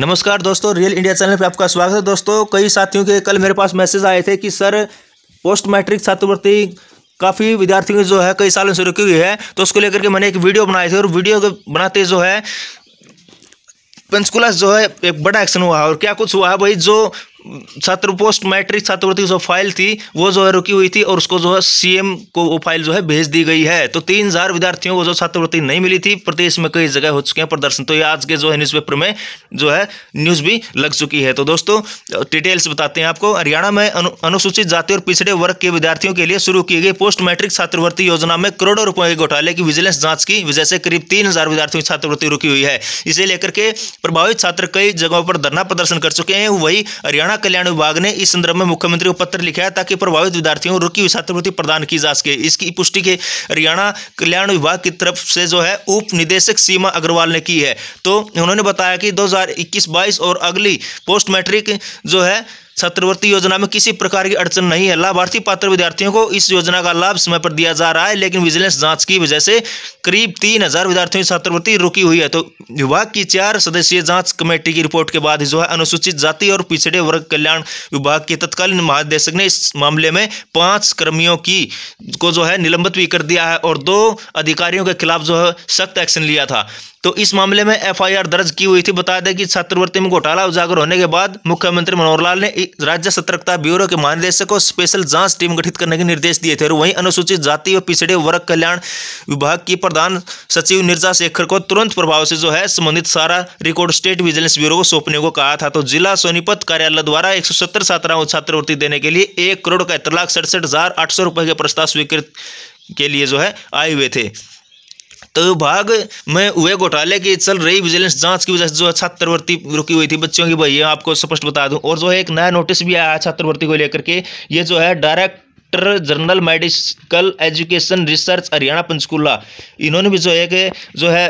नमस्कार दोस्तों real India channel पर आपका स्वागत है दोस्तों कई साथियों के कल मेरे पास मैसेज आए थे कि सर पोस्ट मैट्रिक छात्रवृत्ति काफ़ी विद्यार्थियों की जो है कई सालों से रुकी हुई है तो उसको लेकर के मैंने एक वीडियो बनाई थी और वीडियो के बनाते जो है पंचकुला जो है एक बड़ा एक्शन हुआ है और क्या कुछ हुआ है भाई जो छात्र पोस्ट मैट्रिक छात्रवृत्ति जो फाइल थी वो जो है रुकी हुई थी और उसको जो है सीएम को वो फाइल जो है भेज दी गई है तो तीन हजार विद्यार्थियों को जो छात्रवृत्ति नहीं मिली थी प्रदेश में कई जगह हो चुके हैं प्रदर्शन तो ये आज के जो है न्यूज़पेपर में जो है न्यूज़ भी लग चुकी है तो दोस्तों डिटेल्स बताते हैं आपको हरियाणा में अनुसूचित जाति और पिछड़े वर्ग के विद्यार्थियों के लिए शुरू की गई पोस्ट मैट्रिक छात्रवृत्ति योजना में करोड़ों रुपए के घोटाले की विजिलेंस जांच की वजह से करीब तीन हजार विद्यार्थियों की छात्रवृत्ति रुकी हुई है इसे लेकर के प्रभावित छात्र कई जगहों पर धरना प्रदर्शन कर चुके हैं वही हरियाणा कल्याण विभाग ने इस संदर्भ में मुख्यमंत्री को पत्र लिखा है ताकि प्रभावित विद्यार्थियों को रुकी हुई छात्रवृत्ति प्रदान की जा सके इसकी पुष्टि के हरियाणा कल्याण विभाग की तरफ से जो है उप निदेशक सीमा अग्रवाल ने की है तो उन्होंने बताया कि दो हज़ार और अगली पोस्ट मैट्रिक जो है छात्रवृत्ति योजना में किसी प्रकार की अड़चन नहीं है लाभार्थी पात्र विद्यार्थियों को इस योजना का लाभ समय पर दिया जा रहा है लेकिन विजिलेंस जांच की वजह से करीब तीन हजार विद्यार्थियों की छात्रवृत्ति रुकी हुई है तो विभाग की चार सदस्यीय जांच कमेटी की रिपोर्ट के बाद जो है अनुसूचित जाति और पिछड़े वर्ग कल्याण विभाग के तत्कालीन महानिदेशक ने इस मामले में पांच कर्मियों की को जो है निलंबित भी कर दिया है और दो अधिकारियों के खिलाफ जो है सख्त एक्शन लिया था तो इस मामले में एफआईआर दर्ज की हुई थी बता दें कि छात्रवृत्ति में घोटाला उजागर होने के बाद मुख्यमंत्री मनोहर लाल ने राज्य सतर्कता ब्यूरो के महानिदेशक को स्पेशल जांच टीम गठित करने के निर्देश दिए थे और वहीं अनुसूचित जाति और पिछड़े वर्ग कल्याण विभाग की प्रधान सचिव निर्जा शेखर को तुरंत प्रभाव से जो है संबंधित सारा रिकॉर्ड स्टेट विजिलेंस ब्यूरो को सौंपने को कहा था तो जिला सोनीपत कार्यालय द्वारा एक सौ छात्रवृत्ति देने के लिए एक करोड़ का लाख सड़सठ हज़ार आठ सौ रुपए के प्रस्ताव स्वीकृत के लिए जो है आए हुए थे तो भाग में हुए घोटाले की चल रही विजिलेंस जांच की वजह से जो छात्रवृत्ति रुकी हुई थी बच्चों की भैया आपको स्पष्ट बता दूं और जो है एक नया नोटिस भी आया छात्रवृत्ति को लेकर के ये जो है direct director general medical education research Haryana Panchkula इन्होंने भी जो है कि जो है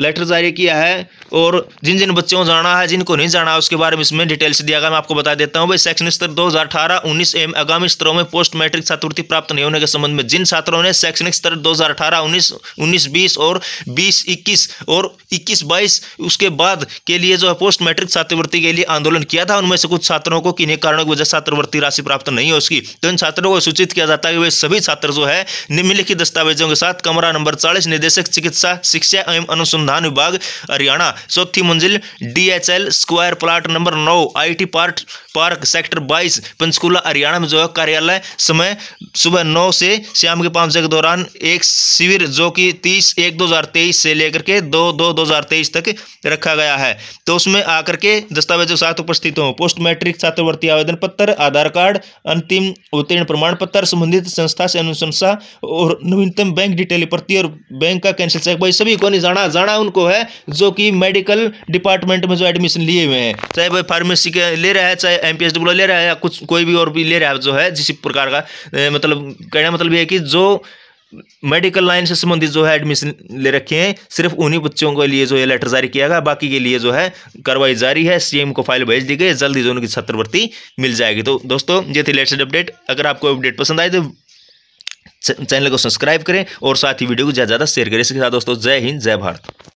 लेटर जारी किया है और जिन जिन बच्चों को जाना है जिनको नहीं जाना है उसके बारे में इसमें डिटेल से दिया गया मैं आपको बता देता हूँ भाई शैक्षणिक स्तर दो हज़ार अठारह उन्नीस आगामी स्तरों में पोस्ट मैट्रिक छात्रवृत्ति प्राप्त नहीं होने के संबंध में जिन छात्रों ने शैक्षणिक स्तर दो हज़ार अठारह उन्नीस उन्नीस बीस और बीस इक्कीस और इक्कीस बाईस उसके बाद के लिए जो है पोस्ट मैट्रिक छात्रवृत्ति के लिए आंदोलन किया था उनमें से कुछ छात्रों को किन्हीं कारणों की वजह छात्रवृत्ति राशि प्राप्त नहीं हो उसकी तो इन छात्रों को सूचित किया जाता है कि वे सभी छात्र जो है निम्नलिखित दस्तावेजों के साथ कमरा नंबर चालीस निदेशक चिकित्सा शिक्षा एवं अनुसंधान अनुसंधान विभाग हरियाणा चौथी मंजिल डीएचएल स्क्वायर प्लाट नंबर नौ आईटी पार्क पार्क सेक्टर बाईस पंचकूला हरियाणा में जो है कार्यालय समय सुबह नौ से शाम के पाँच बजे के दौरान एक शिविर जो कि तीस एक दो हजार तेईस से लेकर के दो दो दो हजार तेईस तक रखा गया है तो उसमें आकर के दस्तावेजों के साथ उपस्थित हों पोस्ट मैट्रिक छात्रवृत्ति आवेदन पत्र आधार कार्ड अंतिम उत्तीर्ण प्रमाण पत्र संबंधित संस्था से अनुशंसा और नवीनतम बैंक डिटेल प्रति और बैंक का कैंसिल चेक भाई सभी को नहीं जाना जाना जाना उनको है जो कि मेडिकल डिपार्टमेंट में जो एडमिशन लिए हुए हैं चाहे वह फार्मेसी के ले रहा है चाहे एम पी ले रहा है या कुछ कोई भी और भी ले रहा है जो है जिस प्रकार का मतलब कहना मतलब ये है कि जो मेडिकल लाइन से संबंधित जो है एडमिशन ले रखे हैं सिर्फ उन्हीं बच्चों के लिए जो है लेटर जारी किया गया बाकी के लिए जो है कार्रवाई जारी है सीएम को फाइल भेज दी गई जल्दी जो उनकी छात्रवृत्ति मिल जाएगी तो दोस्तों ये थी लेटेस्ट अपडेट अगर आपको अपडेट पसंद आए तो चैनल को सब्सक्राइब करें और साथ ही वीडियो को ज़्यादा ज़्यादा शेयर करें इसके साथ दोस्तों जय हिंद जय भारत